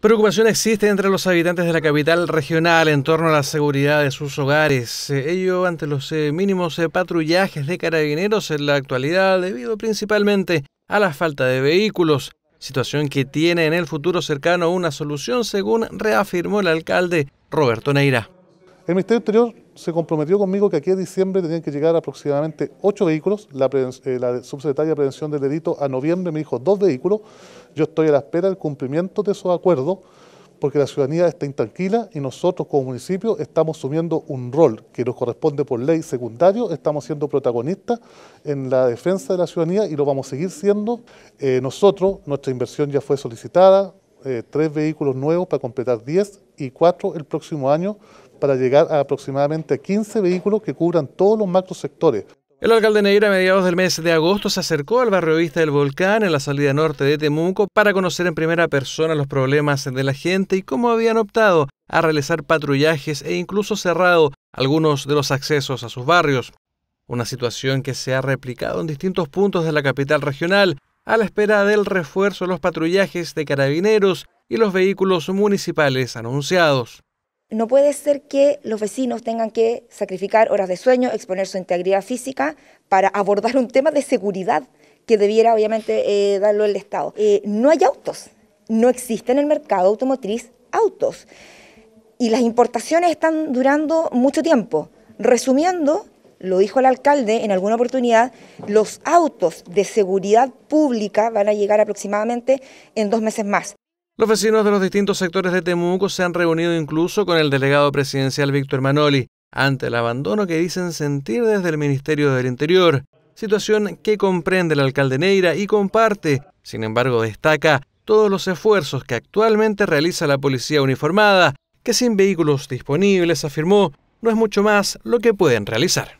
Preocupación existe entre los habitantes de la capital regional en torno a la seguridad de sus hogares, eh, ello ante los eh, mínimos eh, patrullajes de carabineros en la actualidad debido principalmente a la falta de vehículos, situación que tiene en el futuro cercano una solución según reafirmó el alcalde Roberto Neira. El Ministerio Interior se comprometió conmigo que aquí a diciembre tenían que llegar aproximadamente ocho vehículos, la, la subsecretaria de Prevención del Delito a noviembre me dijo dos vehículos, yo estoy a la espera del cumplimiento de esos acuerdos porque la ciudadanía está intranquila y nosotros como municipio estamos asumiendo un rol que nos corresponde por ley secundario, estamos siendo protagonistas en la defensa de la ciudadanía y lo vamos a seguir siendo. Eh, nosotros, nuestra inversión ya fue solicitada, eh, tres vehículos nuevos para completar 10 y cuatro el próximo año para llegar a aproximadamente 15 vehículos que cubran todos los sectores. El alcalde Neira a mediados del mes de agosto se acercó al barrio Vista del Volcán en la salida norte de Temuco para conocer en primera persona los problemas de la gente y cómo habían optado a realizar patrullajes e incluso cerrado algunos de los accesos a sus barrios. Una situación que se ha replicado en distintos puntos de la capital regional a la espera del refuerzo de los patrullajes de carabineros y los vehículos municipales anunciados. No puede ser que los vecinos tengan que sacrificar horas de sueño, exponer su integridad física para abordar un tema de seguridad que debiera obviamente eh, darlo el Estado. Eh, no hay autos, no existe en el mercado automotriz autos y las importaciones están durando mucho tiempo. Resumiendo, lo dijo el alcalde en alguna oportunidad, los autos de seguridad pública van a llegar aproximadamente en dos meses más. Los vecinos de los distintos sectores de Temuco se han reunido incluso con el delegado presidencial Víctor Manoli, ante el abandono que dicen sentir desde el Ministerio del Interior, situación que comprende el alcalde Neira y comparte, sin embargo destaca todos los esfuerzos que actualmente realiza la policía uniformada, que sin vehículos disponibles, afirmó, no es mucho más lo que pueden realizar.